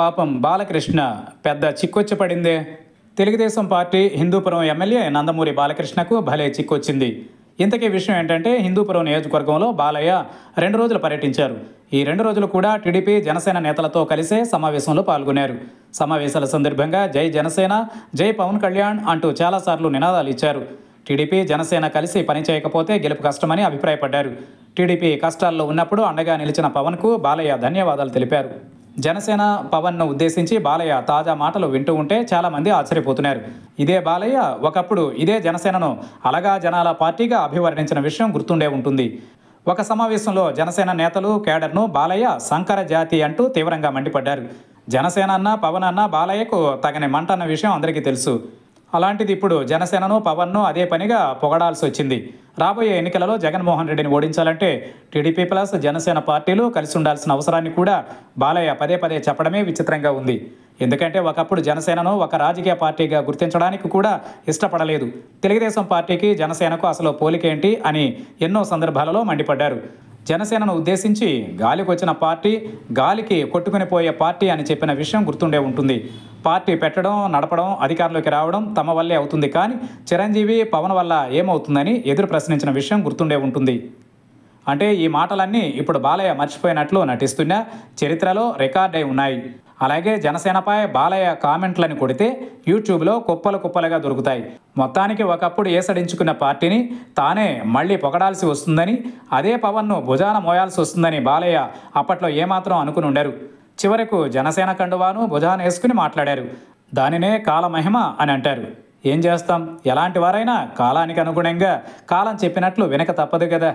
పాపం బాలకృష్ణ పెద్ద చిక్కొచ్చి పడిందే తెలుగుదేశం పార్టీ హిందూపురం ఎమ్మెల్యే నందమూరి బాలకృష్ణకు భలే చిక్కొచ్చింది ఇంతకీ విషయం ఏంటంటే హిందూపురం నియోజకవర్గంలో బాలయ్య రెండు రోజులు పర్యటించారు ఈ రెండు రోజులు కూడా టీడీపీ జనసేన నేతలతో కలిసే సమావేశంలో పాల్గొన్నారు సమావేశాల సందర్భంగా జై జనసేన జై పవన్ కళ్యాణ్ అంటూ చాలాసార్లు నినాదాలు ఇచ్చారు టీడీపీ జనసేన కలిసి పనిచేయకపోతే గెలుపు కష్టమని అభిప్రాయపడ్డారు టీడీపీ కష్టాల్లో ఉన్నప్పుడు అండగా నిలిచిన పవన్కు బాలయ్య ధన్యవాదాలు తెలిపారు జనసేన పవన్ను ఉద్దేశించి బాలయ్య తాజా మాటలు వింటూ ఉంటే చాలామంది ఆశ్చర్యపోతున్నారు ఇదే బాలయ్య ఒకప్పుడు ఇదే జనసేనను అలగా జనాల పార్టీగా అభివర్ణించిన విషయం గుర్తుండే ఉంటుంది ఒక సమావేశంలో జనసేన నేతలు కేడర్ను బాలయ్య సంకర జాతి అంటూ తీవ్రంగా మండిపడ్డారు జనసేన అన్న పవన్ అన్న బాలయ్యకు తగని మంట అన్న విషయం అందరికీ తెలుసు అలాంటిది ఇప్పుడు జనసేనను పవన్ను అదే పనిగా పొగడాల్సి వచ్చింది రాబోయే ఎన్నికలలో జగన్మోహన్ రెడ్డిని ఓడించాలంటే టీడీపీ ప్లస్ జనసేన పార్టీలు కలిసి ఉండాల్సిన అవసరాన్ని కూడా బాలయ్య పదే పదే చెప్పడమే విచిత్రంగా ఉంది ఎందుకంటే ఒకప్పుడు జనసేనను ఒక రాజకీయ పార్టీగా గుర్తించడానికి కూడా ఇష్టపడలేదు తెలుగుదేశం పార్టీకి జనసేనకు అసలు పోలికేంటి అని ఎన్నో సందర్భాలలో మండిపడ్డారు జనసేనను ఉద్దేశించి గాలికి వచ్చిన పార్టీ గాలికి కొట్టుకుని పోయే పార్టీ అని చెప్పిన విషయం గుర్తుండే ఉంటుంది పార్టీ పెట్టడం నడపడం అధికారంలోకి రావడం తమ వల్లే అవుతుంది కానీ చిరంజీవి పవన్ వల్ల ఏమవుతుందని ఎదురు ప్రశ్నించిన విషయం గుర్తుండే ఉంటుంది అంటే ఈ మాటలన్నీ ఇప్పుడు బాలయ్య మర్చిపోయినట్లు నటిస్తున్న చరిత్రలో రికార్డ్ అయి ఉన్నాయి అలాగే జనసేనపై బాలయ్య కామెంట్లను కొడితే యూట్యూబ్లో కుప్పలు కుప్పలుగా దొరుకుతాయి మొత్తానికి ఒకప్పుడు ఏసడించుకున్న పార్టీని తానే మళ్ళీ పొగడాల్సి వస్తుందని అదే పవన్ను భుజాన మోయాల్సి వస్తుందని బాలయ్య అప్పట్లో ఏమాత్రం అనుకుని ఉండరు చివరకు జనసేన కండువాను భుజాన వేసుకుని మాట్లాడారు దానినే కాలమహిమ అని అంటారు ఏం చేస్తాం ఎలాంటి వారైనా కాలానికి అనుగుణంగా కాలం చెప్పినట్లు వెనక తప్పదు కదా